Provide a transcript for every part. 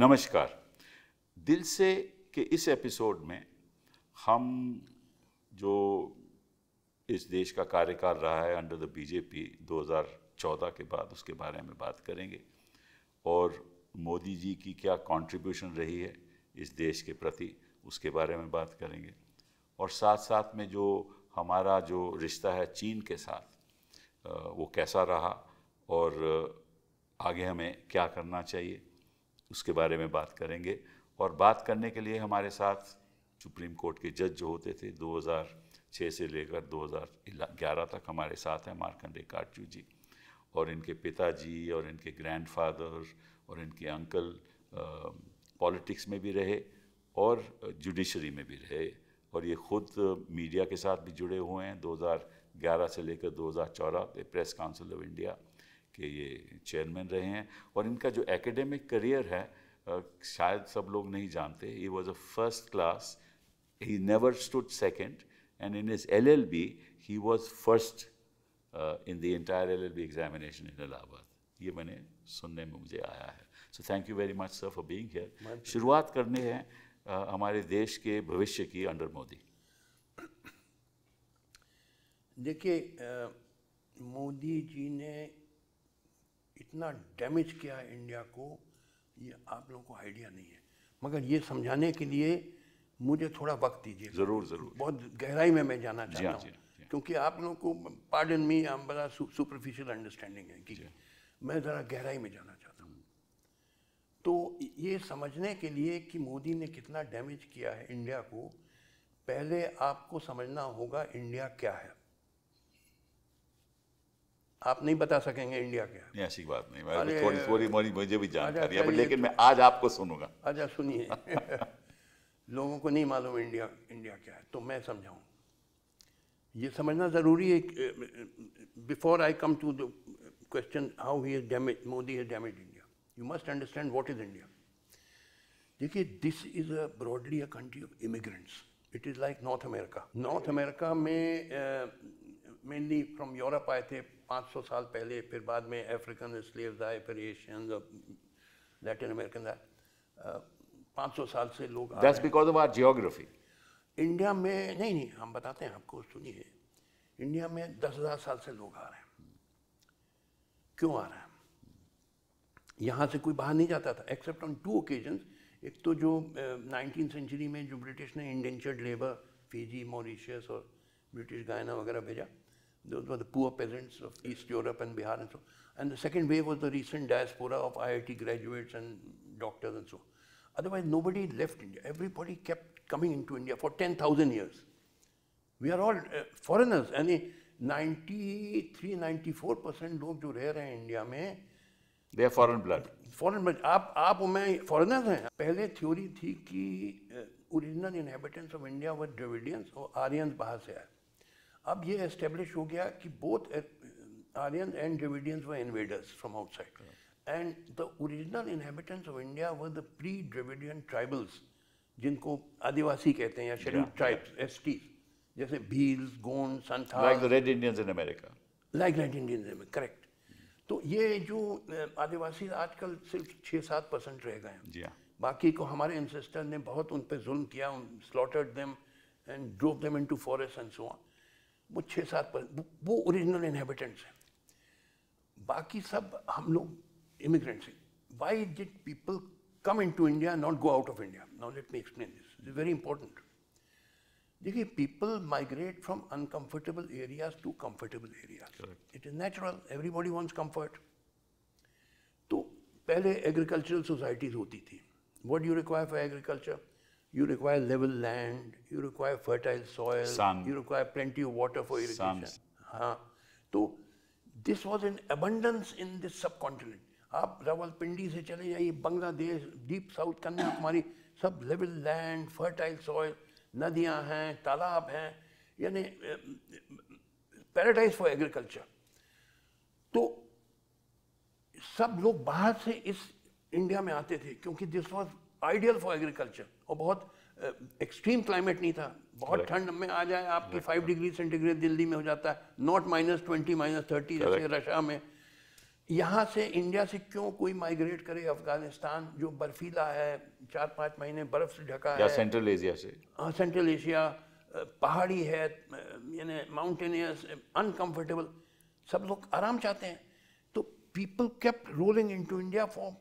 नमस्कार दिल से के इस एपिसोड में हम जो इस देश का कार्यकाल रहा है अंडर द बीजेपी 2014 के बाद उसके बारे में बात करेंगे और मोदी जी की क्या कंट्रीब्यूशन रही है इस देश के प्रति उसके बारे में बात करेंगे और साथ साथ में जो हमारा जो रिश्ता है चीन के साथ वो कैसा रहा और आगे हमें क्या करना चाहिए उसके बारे में बात करेंगे और बात करने के लिए हमारे साथ सुप्रीम कोर्ट के जज जो होते थे 2006 से लेकर 2011 तक हमारे साथ हैं मार्कंडे काटजू जी और इनके पिताजी और इनके ग्रैंडफादर और इनके अंकल पॉलिटिक्स में भी रहे और जुडिशरी में भी रहे और ये खुद मीडिया के साथ भी जुड़े हुए हैं 2011 से लेकर 2014 प्रेस काउंसिल ऑफ इंडिया के ये चेयरमैन रहे हैं और इनका जो एकेडमिक करियर है शायद सब लोग नहीं जानते he was a first class he never stood second and in is L L B he was first in the entire L L B examination in Allahabad ये मैंने सुनने में मुझे आया है so thank you very much sir for being here शुरुआत करनी है uh, हमारे देश के भविष्य की अंडर मोदी देखिए मोदी जी ने इतना डैमेज किया इंडिया को ये आप लोगों को आइडिया नहीं है मगर ये समझाने के लिए मुझे थोड़ा वक्त दीजिए ज़रूर ज़रूर बहुत गहराई में मैं जाना चाहता हाँ, हूँ हाँ, हाँ। क्योंकि आप लोगों को पार्डन मी हम बड़ा सुपरफिशियल अंडरस्टैंडिंग है कि मैं ज़रा गहराई में जाना चाहता हूँ तो ये समझने के लिए कि मोदी ने कितना डैमेज किया है इंडिया को पहले आपको समझना होगा इंडिया क्या है आप नहीं बता सकेंगे इंडिया के ऐसी बात नहीं थोड़ी थोड़ी मोरी मुझे भी जानकारी है लेकिन तो। मैं आज आपको सुनूंगा अच्छा सुनिए लोगों को नहीं मालूम इंडिया इंडिया क्या है तो मैं समझाऊँ ये समझना ज़रूरी है before I come to the question how he is damage Modi is damage India you must understand what is India देखिए this is a broadly a country of immigrants it is like North America North America में mainly from Europe आए थे 500 साल पहले फिर बाद में African slaves आए फिर एशियन लैटिन अमेरिकन आए पाँच सौ साल से लोग That's because of our India में नहीं नहीं हम बताते हैं आपको सुनिए इंडिया में दस हज़ार साल से लोग आ रहे हैं क्यों आ रहे हैं यहाँ से कोई बाहर नहीं जाता था एक्सेप्ट ऑन टू ओकेजन एक तो जो नाइनटीन सेंचुरी में जो ब्रिटिश ने इंडेंचर्ड लेबर फिजी मॉरिशियस और ब्रिटिश गायना वगैरह भेजा Those were the poor peasants of East Europe and Bihar and so. And the second wave was the recent diaspora of IIT graduates and doctors and so. Otherwise, nobody left India. Everybody kept coming into India for 10,000 years. We are all uh, foreigners. And 93, 94 percent लोग जो रह रहे in India, they are foreign blood. Foreign blood आप आप मैं foreigners हैं पहले theory थी कि original inhabitants of India were Dravidians और आर्यन बाहर अब ये एस्टेब्लिश हो गया कि both Aryan and Dravidians were invaders from outside and the original inhabitants of India were the pre Dravidian tribals जिनको आदिवासी कहते हैं या शेड्यूल ट्राइब्स एस टी जैसे Bhils Gond Santhal like Red Indians in America like Red Indians in correct तो ये जो uh, आदिवासी आजकल सिर्फ छः सात परसेंट रह गए हैं जी बाकी को हमारे इंसेस्टर ने बहुत उन पर जुल्म किया slaughtered them and drove them into forest and so on वो छः सात पर वो ओरिजिनल इनहेबिटेंट्स हैं बाकी सब हम लोग इमिग्रेंट्स हैं why did people come into India not go out of India not let me explain this is very important देखिए people migrate from uncomfortable areas to comfortable areas it is natural everybody wants comfort तो पहले agricultural societies होती थी what you require for agriculture you require level land, you require fertile soil, Sun. you require plenty of water for irrigation. हाँ तो this was an abundance in this subcontinent आप रावलपिंडी से चले जाइए Bangladesh deep south Kanyakumari sub level land fertile soil नदियाँ हैं तालाब हैं यानी पैराडाइज फॉर एग्रीकल्चर तो सब लोग बाहर से इस इंडिया में आते थे क्योंकि this was ideal for agriculture और बहुत एक्सट्रीम क्लाइमेट नहीं था बहुत ठंड में आ जाए आपकी फाइव डिग्री सेंटीग्रेड दिल्ली में हो जाता है not minus twenty minus thirty जैसे रशिया में यहाँ से इंडिया से क्यों कोई माइग्रेट करे अफगानिस्तान जो बर्फीला है चार पाँच महीने बर्फ से ढका है सेंट्रल एशिया से हाँ सेंट्रल एशिया पहाड़ी है यानी माउंटेनियस अनकम्फर्टेबल सब लोग आराम चाहते हैं तो people kept rolling into India for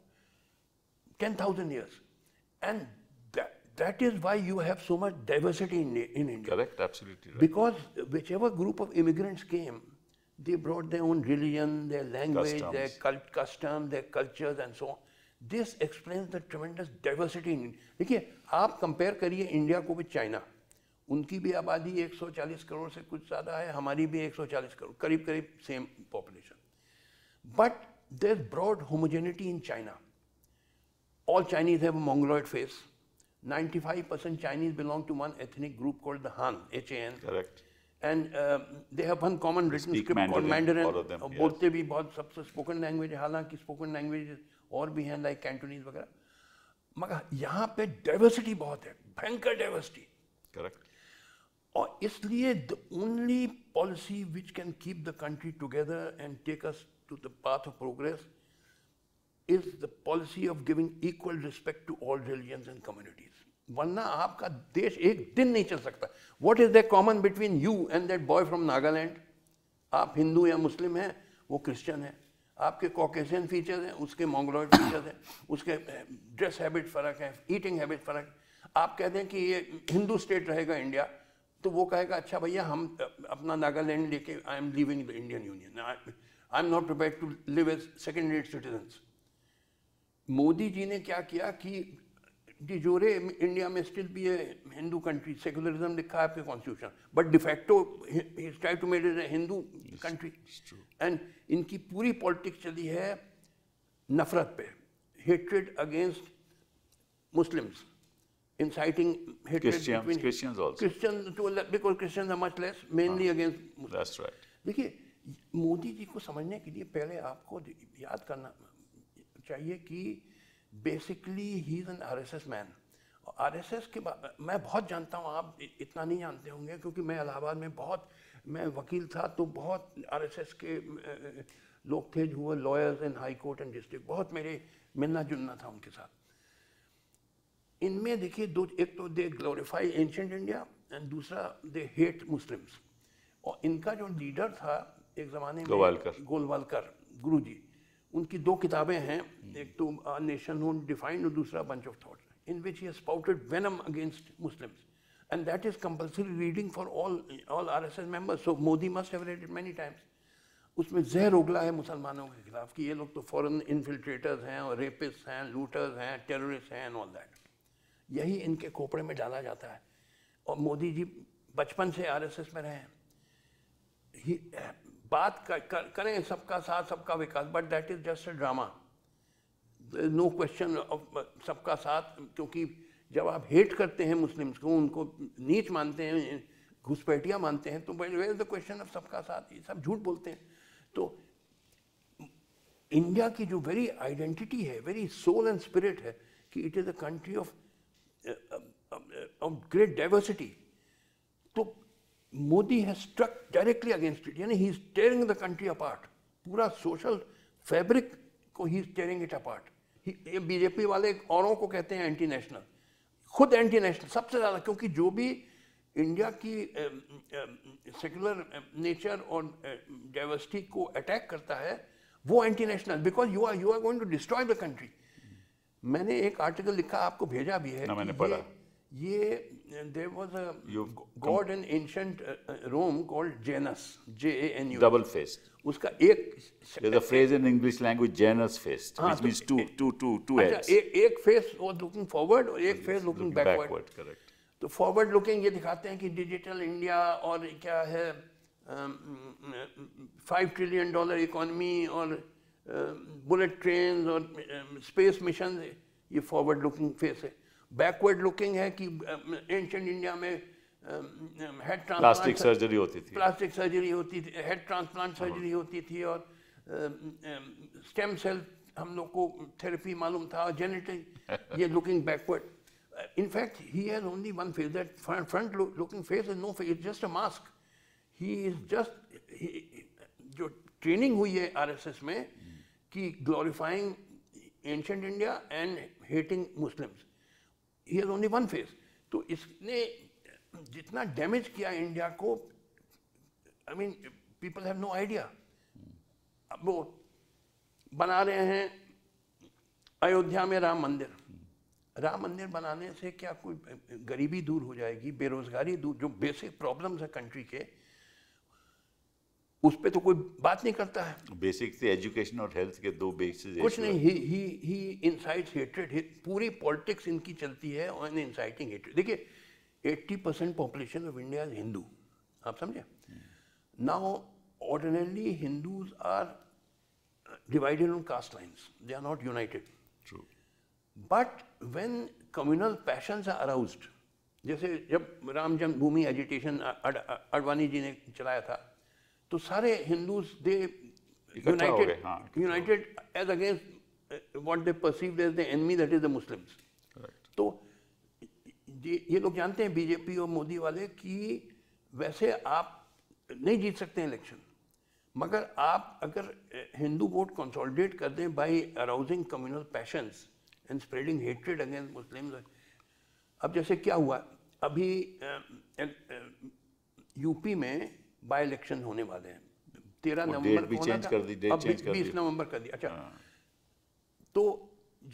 ten thousand years and That is why you have so much diversity in, in India. Correct, absolutely right. Because whichever group of immigrants came, they brought their own religion, their language, customs. their cult, custom, their cultures and so on. This explains the tremendous diversity in देखिए आप compare करिए India को with China उनकी भी आबादी 140 करोड़ से कुछ ज़्यादा है हमारी भी 140 करोड़ करीब करीब same population but there broad homogeneity in China all Chinese have Mongoloid face 95% Chinese belong to one ethnic group called the Han, H-A-N. Correct. And uh, they have one common written script called Mandarin. All of them, uh, yes. बोलते भी बहुत सबसे spoken language है हालांकि spoken languages Or भी हैं like Cantonese वगैरह मगर यहाँ पे diversity बहुत है भयंकर diversity. Correct. और इसलिए the only policy which can keep the country together and take us to the path of progress is the policy of giving equal respect to all religion and communities वरना आपका देश एक दिन नहीं चल सकता what is the common between you and that boy from Nagaland आप हिंदू या मुस्लिम हैं वो क्रिश्चियन है आपके कॉकेशियन फीचर्स हैं उसके मंगलॉइड फीचर्स हैं उसके ड्रेस हैबिट फ़र्क है ईटिंग हैबिट फ़र्क आप कह दें कि ये हिंदू स्टेट रहेगा इंडिया तो वो कहेगा अच्छा भैया हम अपना नागालैंड लेके I am living the Indian union I am not prepare to live as second rate citizens Modi ji ने क्या किया कि जोरे इंडिया में स्टिल भी है हिंदू कंट्री सेकुलरिज्म लिखा है आपके constitution but de facto try to made is Hindu country and इनकी पूरी पॉलिटिक्स चली है नफरत पे hatred against Muslims inciting hatred Christians, between Christians also. Christians to because Christians ah, देखिए मोदी जी को समझने के लिए पहले आपको याद करना चाहिए कि basically he is an R S S man R S S के मैं बहुत जानता हूँ आप इतना नहीं जानते होंगे क्योंकि मैं इलाहाबाद में बहुत मैं वकील था तो बहुत आर एस एस के लोग थे जो lawyers in High Court and district बहुत मेरे मिलना जुलना था उनके साथ इनमें देखिए दो एक तो they glorify ancient India and दूसरा दे हेट मुस्लिम्स और इनका जो लीडर था एक ज़माने में गोलवालकर गुरु जी उनकी दो किताबें हैं एक तो नेशन हो डिफाइंड और दूसरा bunch of thought in which he spouted venom against Muslims and that is compulsory reading for all all R S S members so Modi must have read it many times उसमें जहर उगला है मुसलमानों के खिलाफ कि ये लोग तो फॉरेन इन्फिल्ट्रेटर्स हैं और रेपिस्ट हैं लूटर्स हैं टेररिस्ट हैं एंड ऑल दैट यही इनके खोपड़े में डाला जाता है और मोदी जी बचपन से आर एस एस में रहे हैं बात कर, कर, करें सबका साथ सबका विकास but that is just a drama no question of सबका साथ क्योंकि जब आप हेट करते हैं मुस्लिम्स को उनको नीच मानते हैं घुसपैठिया मानते हैं तो वेयर द क्वेश्चन ऑफ सबका साथ ये सब झूठ बोलते हैं तो इंडिया की जो वेरी आइडेंटिटी है वेरी सोल एंड स्पिरिट है कि it is a country of of great diversity तो मोदी है स्ट्रक डायरेक्टली अगेंस्ट इट यानी he is tearing the country apart पूरा सोशल फैब्रिक को he is tearing it apart. BJP वाले औरों को कहते हैं एंटी नेशनल खुद एंटी नेशनल सबसे ज़्यादा क्योंकि जो भी इंडिया की secular um, nature um, um, और डाइवर्सिटी uh, को अटैक करता है वो anti national because you are you are going to destroy the country मैंने एक आर्टिकल लिखा आपको भेजा भी है ना मैंने पढ़ा ये there was god in ancient Rome called Janus J A N U double faced उसका एक phrase in English language Janus faced means two two two two एक फेस वाज लुकिंग फॉरवर्ड और एक फेस लुकिंग बैकवर्ड करेक्ट तो forward looking ये दिखाते हैं कि डिजिटल इंडिया और क्या है फाइव ट्रिलियन डॉलर इकोनॉमी और बुलेट um, ट्रेन और स्पेस um, मिशन ये फॉरवर्ड लुकिंग फेस है बैकवर्ड लुकिंग है कि एंशंट इंडिया में हेड ट्रांसप्लांट प्लास्टिक सर्जरी होती थी प्लास्टिक सर्जरी होती थी हेड ट्रांसप्लांट सर्जरी होती थी और स्टेम सेल हम लोग को थेरेपी मालूम था और जेनेटिक ये looking backward in fact, he has only one face. That front, front lo looking face is no face. It's just a mask. जो ट्रेनिंग हुई है आर एस एस में कि glorifying ancient India and hating Muslims he is only one face तो इसने जितना damage किया India को I mean people have no idea अब वो बना रहे हैं अयोध्या में राम मंदिर राम मंदिर बनाने से क्या कोई गरीबी दूर हो जाएगी बेरोजगारी दूर जो बेसिक प्रॉब्लम्स है कंट्री के उस पर तो कोई बात नहीं करता है बेसिक से एजुकेशन और हेल्थ के दो बेसिस कुछ नहीं he he he incites hatred पूरी पॉलिटिक्स इनकी चलती है ऑन इंसाइटिंग हेट्रेड देखिए eighty percent population of India is Hindu आप समझे now ordinarily Hindus are divided on caste lines they are not united but when communal passion are aroused जैसे जब राम जन्मभूमि एजुटेशन अडवाणी जी ने चलाया था तो सारे Hindus they united united as against what they perceive as the enemy that is the Muslims तो ये ये लोग जानते हैं बीजेपी और मोदी वाले कि वैसे आप नहीं जीत सकते इलेक्शन मगर आप अगर हिंदू वोट कंसोलिडेट कर दें by arousing communal passions and spreading hatred against Muslim अब जैसे क्या हुआ अभी यूपी uh, uh, में बाय इलेक्शन होने वाले हैं तेरह नवंबर भी चेंज कर दी डेट बीस नवंबर कर दिया अच्छा हाँ। तो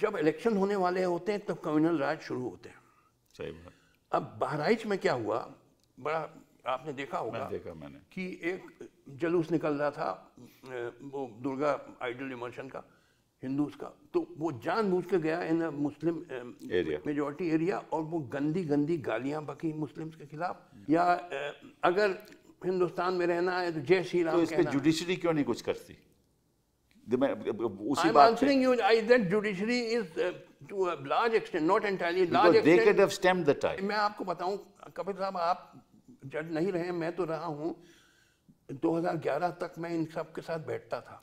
जब इलेक्शन होने वाले होते हैं तब कम्युनल राज शुरू होते हैं सही बात अब बहराइच में क्या हुआ बड़ा आपने देखा होगा मैं देखा मैंने कि एक जलूस निकल रहा था वो दुर्गा आइडल इमर्शन का हिंदू का तो वो जान बूझ के गया इन मुस्लिम मेजोरिटी एरिया और वो गंदी गंदी गालियां बकी मुस्लिम्स के खिलाफ या अगर हिंदुस्तान में रहना है तो जय श्री तो राम तो इसमें जुडिशरी क्यों नहीं कुछ करती उसी बात answering you I, that judiciary is uh, to a large extent not entirely Because large they extent, could have मैं आपको बताऊं कपिल साहब आप जज नहीं रहे मैं तो रहा हूं 2011 तक मैं इन सब के साथ बैठता था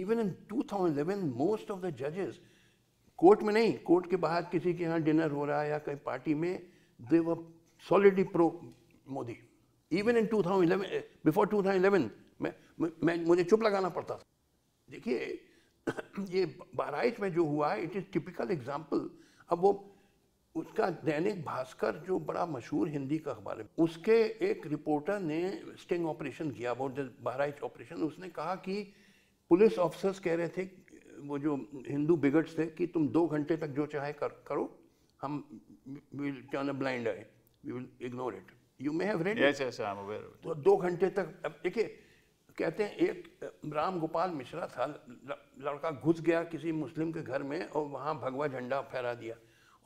even in 2011 most of the जजेस कोर्ट में नहीं कोर्ट के बाहर किसी के यहाँ डिनर हो रहा है या कहीं पार्टी में they were solidly pro Modi even in 2011 before 2011 मैं मुझे चुप लगाना पड़ता था देखिए ये बहराइच में जो हुआ है इट इज़ टिपिकल एग्जाम्पल अब वो उसका दैनिक भास्कर जो बड़ा मशहूर हिंदी का अखबार है उसके एक रिपोर्टर ने स्टिंग ऑपरेशन किया अबाउट द बहराइच ऑपरेशन उसने कहा कि पुलिस ऑफिसर्स कह रहे थे वो जो हिंदू बिगट्स थे कि तुम दो घंटे तक जो चाहे कर, करो हम will turn a blind eye we will ignore it you may have read yes yes I am aware तो दो घंटे तक देखिए कहते हैं एक राम गोपाल मिश्रा था लड़का घुस गया किसी मुस्लिम के घर में और वहाँ भगवा झंडा फहरा दिया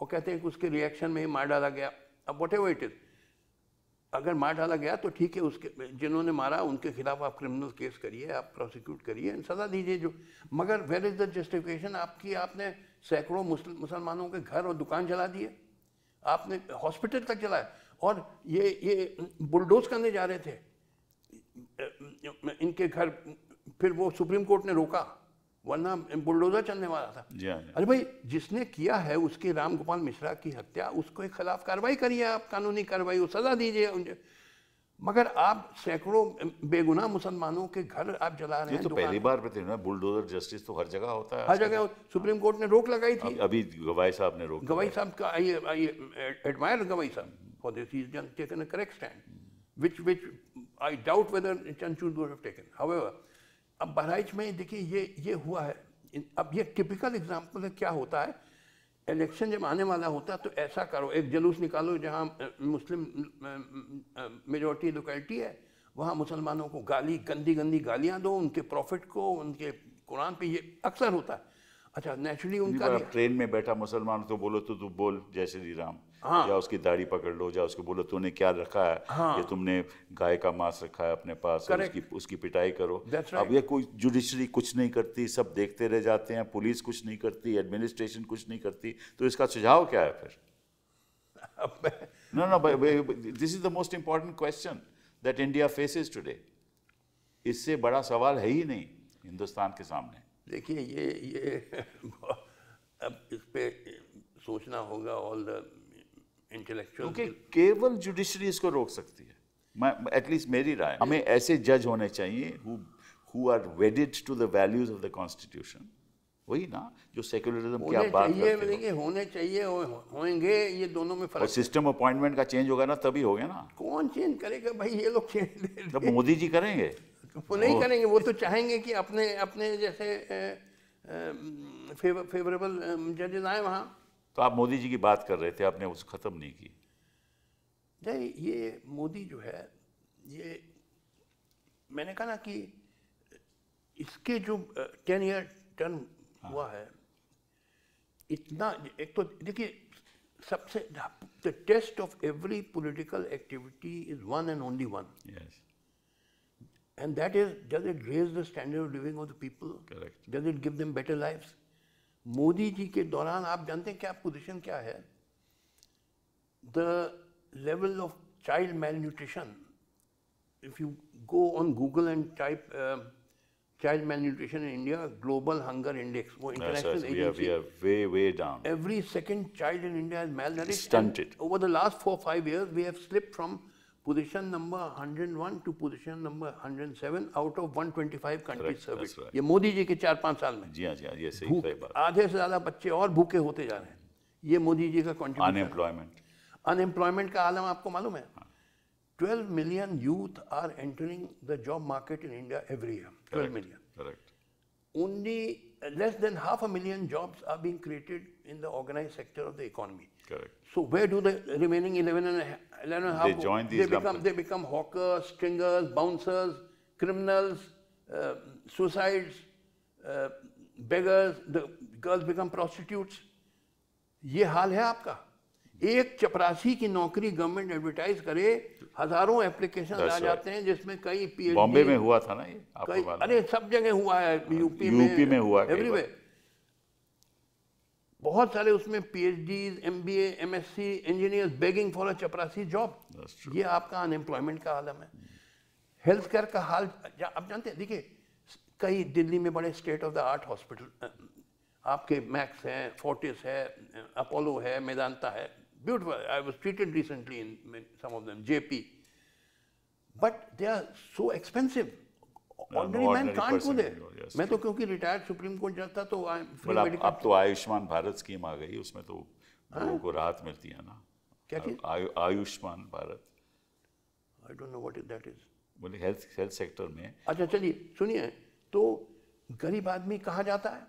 और कहते हैं कि उसके रिएक्शन में ही मार डाला गया अब वट एवर इट इज़ अगर मार डाला गया तो ठीक है उसके जिन्होंने मारा उनके खिलाफ आप क्रिमिनल केस करिए आप प्रोसिक्यूट करिए सजा दीजिए जो मगर वेर इज़ द जस्टिफिकेशन आपकी आपने सैकड़ों मुसलमानों के घर और दुकान जला दिए आपने हॉस्पिटल तक चलाया और ये ये बुलडोज करने जा रहे थे इनके घर फिर वो सुप्रीम कोर्ट ने रोका वरना बुलडोजर चलने वाला था हाँ, हाँ। अरे भाई जिसने किया है उसकी राम गोपाल मिश्रा की हत्या उसके खिलाफ कार्रवाई करिए आप कानूनी कार्रवाई वो सजा दीजिए उनके मगर आप सैकड़ों बेगुनाह मुसलमानों के घर आप जला रहे हैं तो पहली बार पे ना बुलडोजर जस्टिस तो हर जगह होता है हर जगह सुप्रीम कोर्ट ने रोक लगाई थी अभी गवाई साहब ने रोक गवाई साहब का एडमायर गवाई साहब for this. He's taken a correct stand, mm. which which I doubt whether Chanchun would have taken. However, अब बहराइच में देखिए ये ये हुआ है अब ये टिपिकल एग्जाम्पल है क्या होता है इलेक्शन जब आने वाला होता है तो ऐसा करो एक जुलूस निकालो जहाँ मुस्लिम मेजोरिटी लोकेलिटी है वहाँ मुसलमानों को गाली गंदी गंदी गालियाँ दो उनके प्रॉफिट को उनके कुरान पे ये अक्सर होता है अच्छा नेचुरली उनका ट्रेन तो में बैठा मुसलमान तो बोलो तो तू बोल जय श्री राम हाँ। या उसकी दाढ़ी पकड़ लो या उसको बोलो तूने क्या रखा है हाँ। ये तुमने गाय का मांस रखा है अपने पास उसकी उसकी पिटाई करो right. अब ये कोई जुडिशरी कुछ नहीं करती सब देखते रह जाते हैं पुलिस कुछ नहीं करती एडमिनिस्ट्रेशन कुछ नहीं करती तो इसका सुझाव क्या है फिर no no this is the most important question that India faces today इससे बड़ा सवाल है ही नहीं हिंदुस्तान के सामने देखिए ये ये अब इस पर सोचना होगा ऑल द इंटेलेक्चुअल क्योंकि केवल जुडिशरी इसको रोक सकती है मैं एटलीस्ट मेरी राय हमें ऐसे जज होने चाहिए who who are wedded to the values of the constitution वही ना जो सेक्युलरिज्म की आप बात करते हो होने चाहिए होंगे ये दोनों में फर्क सिस्टम अपॉइंटमेंट का चेंज होगा ना तभी हो गया ना कौन चेंज करेगा भाई ये लोग चेंज तब मोदी जी करेंगे वो नहीं करेंगे वो तो चाहेंगे कि अपने अपने जैसे फेवरेबल जजेस आए वहाँ तो आप मोदी जी की बात कर रहे थे आपने उस ख़त्म नहीं की नहीं ये मोदी जो है ये मैंने कहा ना कि इसके जो टेन ईयर टर्न हुआ है इतना एक तो देखिए सबसे the test of every political activity is one and only one and that is does it raise the standard of living of the people does it give them better lifes Modi ji के दौरान आप जानते हैं क्या पोजीशन क्या है the level of child malnutrition if you go on Google and type child malnutrition in India global hunger index वो international every second child in India is mal over the last four five year we have slip from position number 101 to position number 107 out of 125 countries survey right. ये मोदी जी के चार पांच साल में जी हाँ जी हाँ ये सही सही बात आधे से ज़्यादा बच्चे और भूखे होते जा रहे हैं ये मोदी जी का अनएम्प्लॉयमेंट अनएम्प्लॉयमेंट का आलम आपको मालूम है twelve million youth are entering the job market in India every year twelve million only less than half a million jobs are being created in the organise sector of the economy Correct. So where do the remaining 11 and, a 11 and They half, join these they become, they become hawkers, stringers, bouncers, criminals, uh, suicides, uh, beggars, the girls become prostitutes. ये हाल है आपका एक चपरासी की नौकरी government advertise करे हजारों application आ जाते हैं जिसमें कई पी बॉम्बे में हुआ था ना ये कई, अरे सब जगह हुआ है यूपी, यूपी में, में हुआ एवरीवेयर बहुत सारे उसमें PhD MBA MSc engineers begging for a chaprasi job ये आपका अनएम्प्लॉयमेंट का आलम है हेल्थ केयर का हाल जा, आप जानते हैं देखिए कई दिल्ली में बड़े state of the art hospital आपके मैक्स है फोर्टिस है अपोलो है मेदांता है beautiful I was treated recently in some of them but they are so expensive ordinary man can't there मैं तो क्योंकि रिटायर्ड सुप्रीम कोर्ट जज था तो अब तो आयुष्मान भारत स्कीम आ गई उसमें तो हाँ। लोगों को राहत मिलती है ना क्या Ayushman Bharat I don't know what is that is बोले हेल्थ हेल्थ सेक्टर में अच्छा चलिए सुनिए तो गरीब आदमी जाता है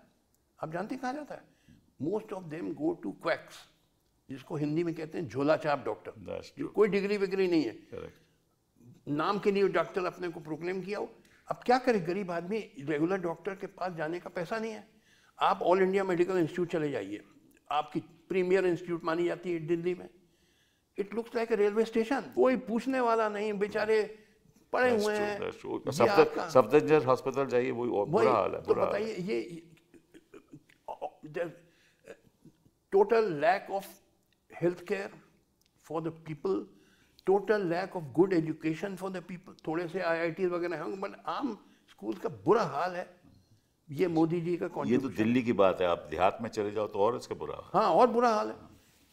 आप जानते कहा जाता है most of them go to quacks जिसको हिंदी में कहते हैं झोला छाप डॉक्टर कोई डिग्री विग्री नहीं है Correct. नाम के लिए डॉक्टर अपने को प्रोक्लेम किया हो अब क्या करें गरीब आदमी रेगुलर डॉक्टर के पास जाने का पैसा नहीं है आप ऑल इंडिया मेडिकल इंस्टीट्यूट चले जाइए आपकी प्रीमियर इंस्टीट्यूट मानी जाती है दिल्ली में it looks like railway station कोई पूछने वाला नहीं बेचारे पड़े हुए हैं सफदरजंग हॉस्पिटल जाइए वही तो बुरा हाल है बुरा तो बताइए ये total lack of health care for the people total lack of good education for the people थोड़े से आई वगैरह होंगे बट आम स्कूल का बुरा हाल है ये मोदी जी का ये तो दिल्ली की बात है आप देहात में चले जाओ तो और इसका बुरा हाल हाँ और बुरा हाल है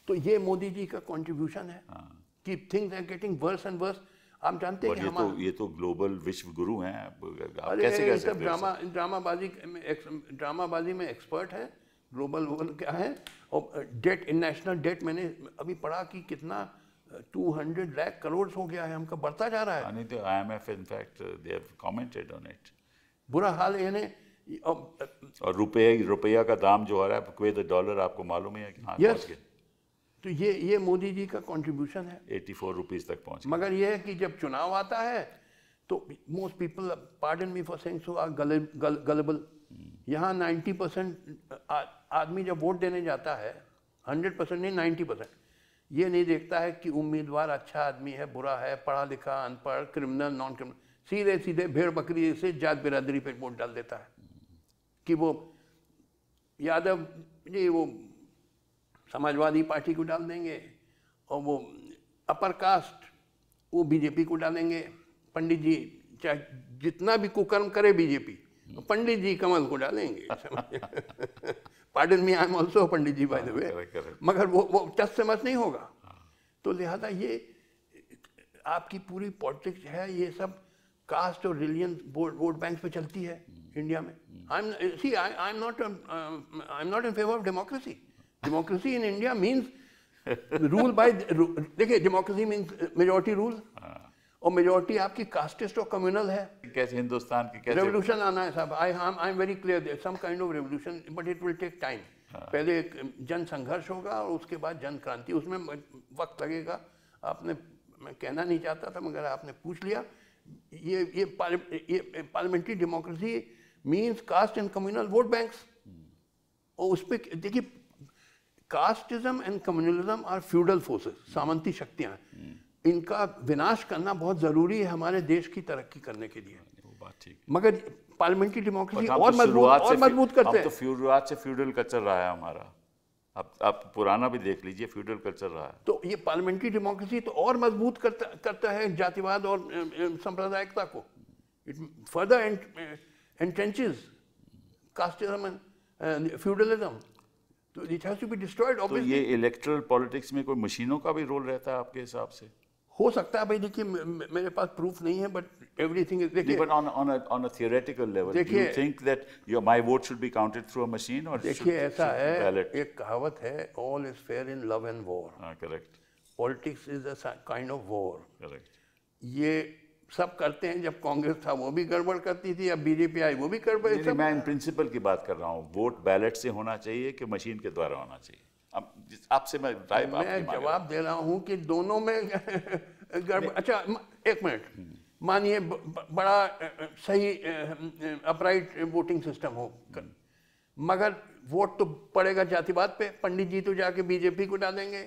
तो ये मोदी जी का कॉन्ट्रीब्यूशन है हाँ। कि things are getting worse and worse आप जानते हैं ये तो ये तो ग्लोबल विश्व गुरु हैं आप कैसे कह ड्रामा ड्रामाबाजी ड्रामाबाजी में एक्सपर्ट है ग्लोबल वर्ल्ड क्या है और डेट इन नेशनल डेट मैंने अभी पढ़ा कि कितना टू हंड्रेड लैख करोड़ हो गया है हमका बढ़ता जा रहा है हाँ, नहीं तो IMF in fact they have commented on it बुरा हाल है और रुपये रुपया का दाम जो आ रहा है क्वे डॉलर आपको मालूम है कि हाँ yes. तो ये ये मोदी जी का कंट्रीब्यूशन है एटी फोर रुपीज़ तक पहुँच मगर ये है कि जब चुनाव आता है तो most people pardon me for saying so are gullible यहाँ 90 परसेंट आदमी जब वोट देने जाता है 100 परसेंट नहीं 90 परसेंट ये नहीं देखता है कि उम्मीदवार अच्छा आदमी है बुरा है पढ़ा लिखा अनपढ़ क्रिमिनल नॉन क्रिमिनल सीधे सीधे भेड़ बकरी से जात बिरादरी पे वोट डाल देता है कि वो यादव जी वो समाजवादी पार्टी को डाल देंगे और वो अपर कास्ट वो बीजेपी को डालेंगे पंडित जी चाहे जितना भी कुकर्म करे बीजेपी पंडित जी कमल को डालेंगे pardon me I am also Pandit ji by the way मगर वो वो चस से मत नहीं होगा हाँ। तो लिहाजा ये आपकी पूरी पॉलिटिक्स है ये सब कास्ट और रिलीजन वोट बैंक पे चलती है इंडिया हम्म। में I am see I I am not I am not in favour of democracy democracy in India means rule by देखिए डेमोक्रेसी मीन्स मेजोरिटी रूल और मेजोरिटी आपकी कास्टिस्ट और कम्युनल है कैसे हिंदुस्तान की कैसे रेवोल्यूशन आना है साहब I I am very clear some kind of revolution but it will take time पहले एक जन संघर्ष होगा और उसके बाद जन क्रांति उसमें वक्त लगेगा आपने मैं कहना नहीं चाहता था मगर आपने पूछ लिया ये ये parliamentary democracy means caste and communal vote banks और उस पर देखिए casteism and communalism are feudal forces सामंती शक्तियां हैं इनका विनाश करना बहुत ज़रूरी है हमारे देश की तरक्की करने के लिए बात ठीक मगर पार्लियामेंट्री डेमोक्रेसी तो और मजबूत और मजबूत करते तो हैं तो शुरुआत से फ्यूडल कल्चर रहा है हमारा आप आप पुराना भी देख लीजिए फ्यूडल कल्चर रहा है तो ये पार्लियामेंट्री डेमोक्रेसी तो और मजबूत करता करता है जातिवाद और सांप्रदायिकता को it further entrenches casteism feudalism तो it has to be destroyed तो ये इलेक्ट्रल पॉलिटिक्स में कोई मशीनों का भी रोल रहता है आपके हिसाब से हो सकता है भाई देखिए मेरे पास प्रूफ नहीं है बट एवरीथिंग इज देखिए but on on on a theoretical level do you think that your my vote should be counted through a machine और देखिए ऐसा है एक कहावत है all is fair in love and war हां correct politics is a kind of war correct ये सब करते हैं जब कांग्रेस था वो भी गड़बड़ करती थी अब बीजेपी आई वो भी गड़बड़ मैं इन प्रिंसिपल की बात कर रहा हूँ वोट बैलेट से होना चाहिए कि मशीन के द्वारा होना चाहिए आपसे मैं राय मैं जवाब दे रहा हूँ कि दोनों में अच्छा एक मिनट मानिए बड़ा सही अपराइट वोटिंग सिस्टम हो हम्म। मगर वोट तो पड़ेगा जातिवाद पे पंडित जी तो जाके बीजेपी को डालेंगे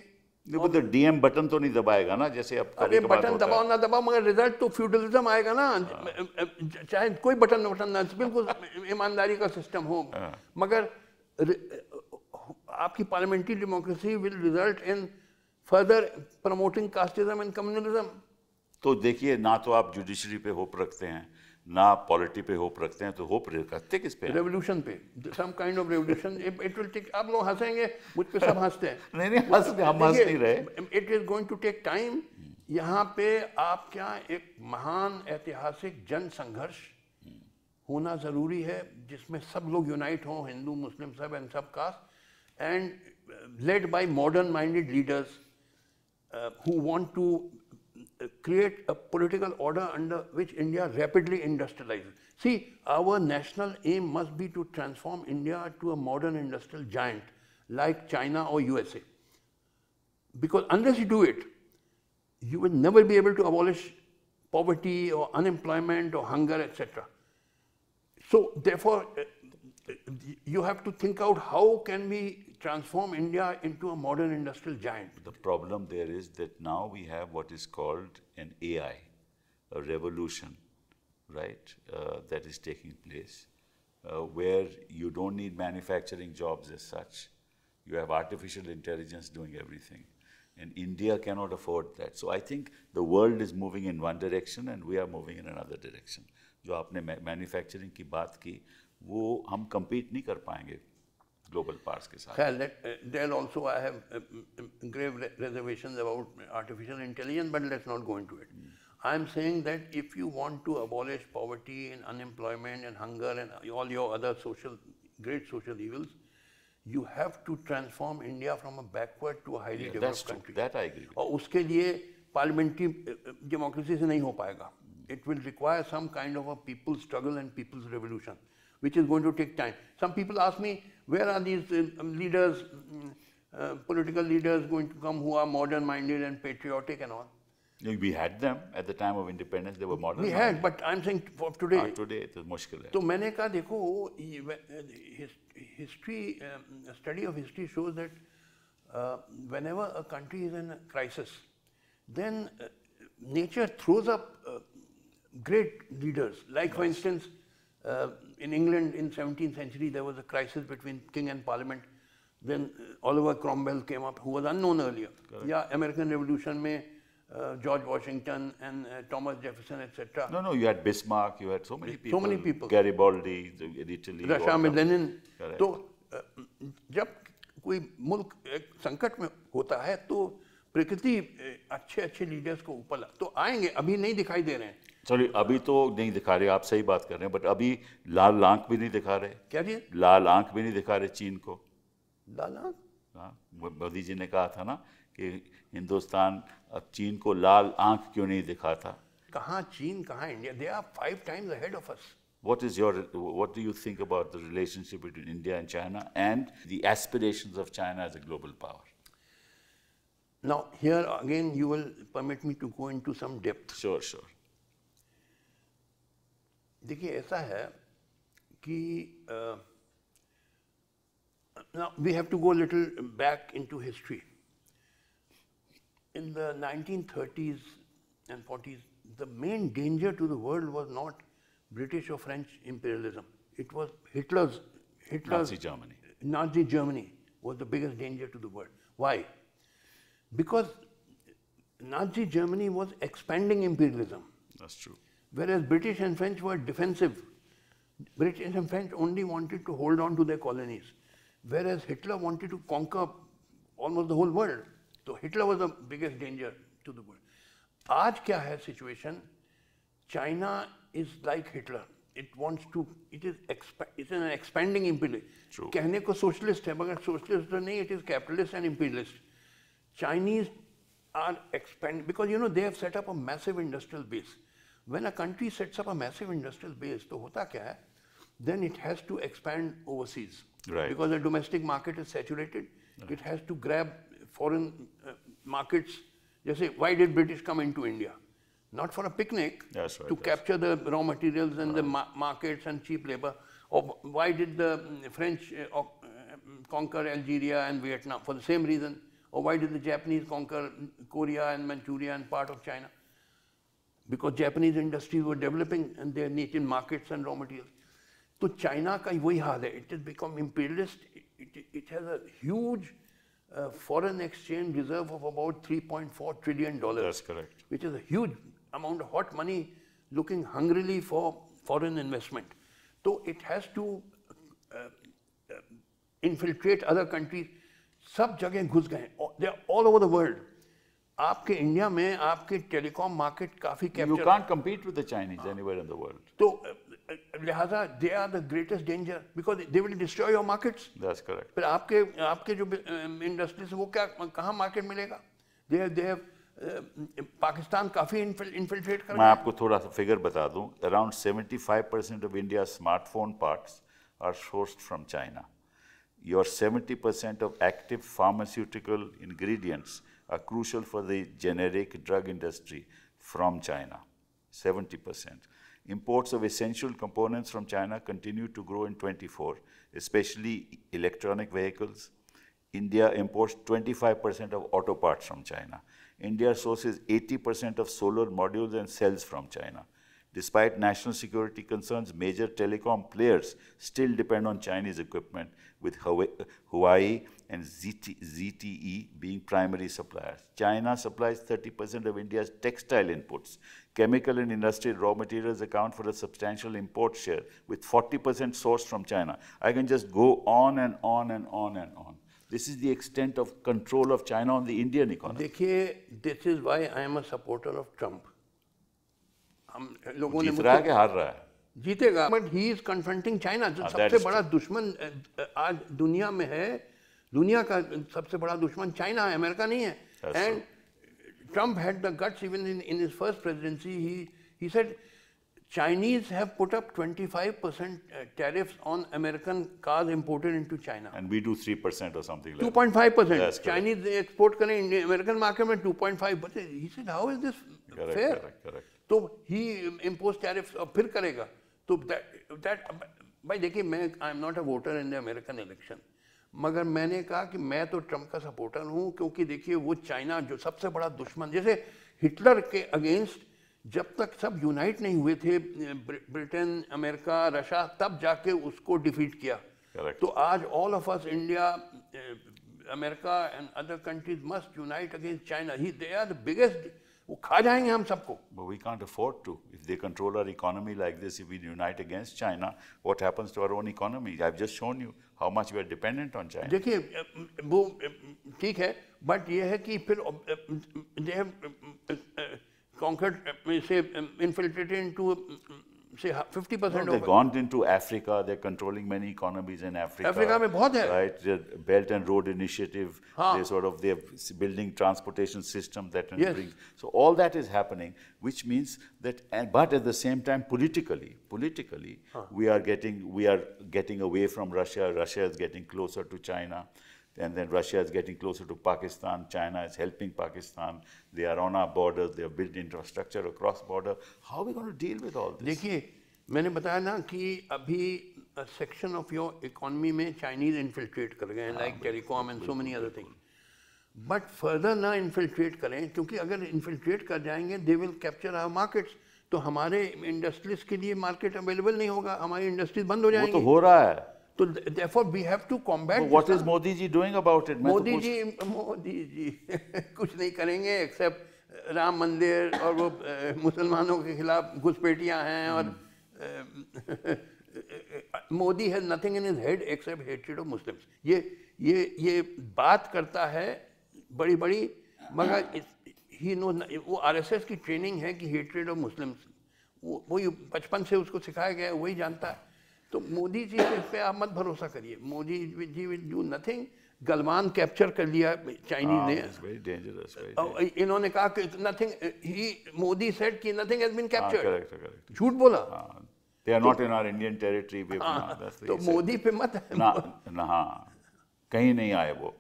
देखो तो डीएम बटन तो नहीं दबाएगा ना जैसे अब अरे बटन दबाओ ना दबाओ मगर रिजल्ट तो फ्यूडलिज्म आएगा ना हाँ। चाहे कोई बटन बटन ना बिल्कुल ईमानदारी का सिस्टम हो हाँ। मगर आपकी parliamentary democracy will result in further promoting casteism and communalism तो देखिए ना तो आप जुडिशरी पे होप रखते हैं ना पॉलिटी पे होप रखते हैं तो होप रखते किस पे रेवोल्यूशन पे some kind of revolution it will take आप लोग हंसेंगे मुझ पे सब हंसते हैं नहीं नहीं हंस हम हंस नहीं रहे it is going to take time यहाँ पे आप क्या एक महान ऐतिहासिक जन संघर्ष होना ज़रूरी है जिसमें सब लोग यूनाइट हों हिंदू मुस्लिम सब and subcaste and uh, led by modern minded leaders uh, who want to uh, create a political order under which India rapidly industrializes. See, our national aim must be to transform India to a modern industrial giant like China or USA. Because unless you do it, you will never be able to abolish poverty or unemployment or hunger, etc. So therefore, uh, you have to think out how can we transform India into a modern industrial giant. The problem there is that now we have what is called an AI, a revolution, right, uh, that is taking place, uh, where you don't need manufacturing jobs as such. You have artificial intelligence doing everything. And India cannot afford that. So I think the world is moving in one direction and we are moving in another direction. जो आपने manufacturing की बात की वो हम compete नहीं कर पाएंगे global powers ke uh, there also i have uh, grave reservations about artificial intelligence but let's not go into it i am hmm. saying that if you want to abolish poverty and unemployment and hunger and all your other social great social evils you have to transform india from a backward to a highly yeah, developed that's country true. that i agree aur uske liye parliamentary uh, democracy se nahi ho payega it will require some kind of a people's struggle and people's revolution which is going to take time some people ask me where are these um, um, leaders, mm, uh, political leaders going to come who are modern minded and patriotic and all? We had them at the time of independence. They were modern. We had, but I'm saying for today. Ah, today it is So Maneka, मैंने uh, history um, study of history shows that uh, whenever a country is in a crisis, then uh, nature throws up uh, great leaders. Like yes. for instance, Uh, in England in 17th century, there was a crisis between king and parliament. Then uh, Oliver Cromwell came up, who was unknown earlier. Correct. Yeah, American Revolution may uh, George Washington and uh, Thomas Jefferson, etc. No, no, you had Bismarck, you had so many people. So many people. Garibaldi in Italy. Russia में Lenin. तो जब कोई मुल्क एक संकट में होता है तो प्रकृति अच्छे अच्छे लीडर्स को ऊपर ला तो आएंगे अभी नहीं दिखाई दे रहे हैं चलिए अभी तो नहीं दिखा रहे आप सही बात कर रहे हैं बट अभी लाल आंख भी नहीं दिखा रहे क्या जी लाल आंख भी नहीं दिखा रहे चीन को लाल आंख हाँ मोदी जी ने कहा था ना कि हिंदुस्तान अब चीन को लाल आंख क्यों नहीं दिखाता कहाँ चीन कहाँ India they are five times ahead of us What is your what do you think about the relationship between India and China and the aspirations of China as a global power? Now here again you will permit me to go into some depth. Sure, sure. देखिए ऐसा है कि we have to go a little back into history. in the 1930s and 40s, the main danger to the world was not British or French imperialism. It was Hitler's Nazi Germany. Nazi Germany was the biggest danger to the world. Why? Because Nazi Germany was expanding imperialism. That's true whereas British and French were defensive. British and French only wanted to hold on to their colonies, whereas Hitler wanted to conquer almost the whole world. So Hitler was the biggest danger to the world. Aaj kya hai situation? China is like Hitler. It wants to, it is exp, an expanding imperialist. True. Kehne ko socialist hai, but socialist nahi, it is capitalist and imperialist. Chinese are expanding, because you know, they have set up a massive industrial base. When a country sets up a massive industrial base, to hota kya hai? then it has to expand overseas. Right. Because the domestic market is saturated. Right. It has to grab foreign uh, markets. Just say, why did British come into India? Not for a picnic, right, to capture the raw materials and the ma markets and cheap labor. Or why did the um, French uh, uh, conquer Algeria and Vietnam? For the same reason. Or why did the Japanese conquer Korea and Manchuria and part of China? because Japanese industries were developing and their niche in markets and raw materials. so China it has become है it imperialist It has a huge uh, foreign exchange reserve of about 3.4 trillion dollars. That's correct. Which is a huge amount of hot money looking hungrily for foreign investment. So it has to uh, uh, infiltrate other countries. They are all over the world. आपके India में आपके telecom market काफी you can't compete with the Chinese anywhere in the world तो लिहाजा they are the greatest danger because they will destroy your markets that's correct फिर आपके आपके जो इंडस्ट्रीज वो क्या कहाँ मार्केट मिलेगा दे दे हैव पाकिस्तान काफ़ी इन्फिल्ट्रेट कर मैं आपको थोड़ा सा फिगर बता दूं around 75 percent of India smartphone parts are sourced from China your 70 percent of active pharmaceutical ingredients are crucial for the generic drug industry from China, 70%. Imports of essential components from China continue to grow in 24, especially electronic vehicles. India imports 25% of auto parts from China. India sources 80% of solar modules and cells from China. Despite national security concerns, major telecom players still depend on Chinese equipment, with Huawei and ZTE being primary suppliers. China supplies 30% of India's textile inputs. Chemical and industrial raw materials account for a substantial import share, with 40% sourced from China. I can just go on and on and on and on. This is the extent of control of China on the Indian economy. this is why I am a supporter of Trump. हम लोगों ने रहा है हार रहा है जीतेगा but he is confronting China जो हाँ, सबसे बड़ा दुश्मन आज दुनिया में है दुनिया का सबसे बड़ा दुश्मन चाइना है अमेरिका नहीं है and Trump had the guts even in in his first presidency he he said Chinese have put up 25% percent tariff on American cars imported into China and we do 3% percent और something two point percent Chinese export करें American market में two point he said how is this fair correct तो he impose tariff फिर करेगा तो that भाई देखिए मैं I am not a voter in the American election मगर मैंने कहा कि मैं तो ट्रंप का सपोर्टर हूँ क्योंकि देखिए वो चाइना जो सबसे बड़ा दुश्मन जैसे हिटलर के अगेंस्ट जब तक सब यूनाइट नहीं हुए थे ब्रिटेन अमेरिका रशिया तब जाके उसको डिफीट किया Correct. तो आज all of us India America and other countries must unite against China. He, they are the biggest. But we can't afford to. If they control our economy like this, if we unite against China, what happens to our own economy? I've just shown you how much we are dependent on China. but they have uh, uh, conquered, say, uh, infiltrated into say 50 percent. No, they've gone into Africa. They're controlling many economies in Africa. Africa में बहुत है. Right, the Belt and Road Initiative. हाँ. They sort of they're building transportation system that yes. bring. So all that is happening, which means that. And, but at the same time, politically, politically, we are getting we are getting away from Russia. Russia is getting closer to China and then Russia is getting closer to Pakistan, China is helping Pakistan, they are on our borders, they have built infrastructure across border. How are we going to deal with all this? I have told you that a section of your economy mein Chinese infiltrate kar hai, like telecom and so many other things. But further na infiltrate karein, kyunki agar infiltrate kar jayenge, they will capture our markets. To hamare industries ke liye market available nahi hoga, hamari industries band ho jayenge. Wo to ho raha hai. तो therefore, we have to combat what is Modi ji doing about it Modi ji Modi ji कुछ नहीं करेंगे accept Ram मंदिर और वो uh, मुसलमानों के खिलाफ घुसपैठियाँ हैं और Modi has nothing in his head except hatred of Muslims ये ये ये बात करता है बड़ी बड़ी मगर ही नो वो आरएसएस की ट्रेनिंग है कि हेट्रेड ऑफ मुस्लिम्स वो वही बचपन से उसको सिखाया गया है वही जानता है तो मोदी जी पे आप मत भरोसा करिए Modi ji will do nothing Galwan capture कर लिया चाइनीज ah, ने इन्होंने कहा कि नथिंग ही मोदी सेड कि नथिंग हैज बीन कैप्चर्ड झूठ बोला they are not in our Indian territory तो मोदी पे मत ना ना हाँ, कहीं नहीं आए वो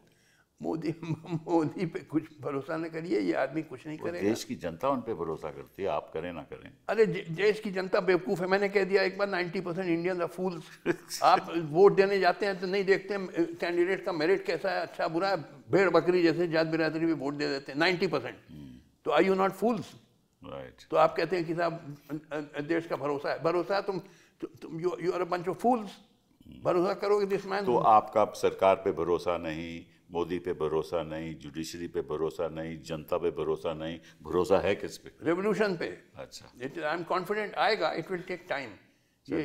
मोदी मोदी पे कुछ भरोसा न करिए ये आदमी कुछ नहीं करेगा देश की जनता उन पे भरोसा करती है आप करें ना करें अरे देश की जनता बेवकूफ़ है मैंने कह दिया एक बार नाइन्टी परसेंट इंडियन फूल्स आप वोट देने जाते हैं तो नहीं देखते कैंडिडेट का मेरिट कैसा है अच्छा बुरा है भेड़ बकरी जैसे जात बिरादरी भी वोट दे देते हैं नाइन्टी परसेंट हम्म। तो आई यू नॉट फूल्स तो आप कहते हैं कि साहब अं, अं, अं, देश का भरोसा है भरोसा तुम तुम you are a bunch of fools भरोसा करोगे दिस मैन तो आपका सरकार पे भरोसा नहीं मोदी पे भरोसा नहीं जुडिशरी पे भरोसा नहीं जनता पे भरोसा नहीं भरोसा है किस पे रेवोल्यूशन पे अच्छा आई एम कॉन्फिडेंट आएगा इट विल टेक टाइम ये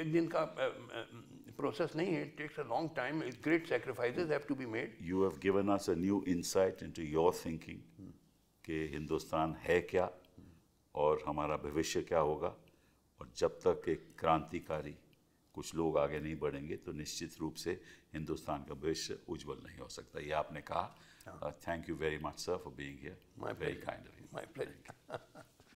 एक दिन का प्रोसेस नहीं है it takes a long time great sacrifices have to be made you have given us a new insight into your thinking कि हिंदुस्तान है क्या और हमारा भविष्य क्या होगा और जब तक एक क्रांतिकारी कुछ लोग आगे नहीं बढ़ेंगे तो निश्चित रूप से हिंदुस्तान का भविष्य उज्जवल नहीं हो सकता ये आपने कहा thank you very much sir for being here my very kind of you my pleasure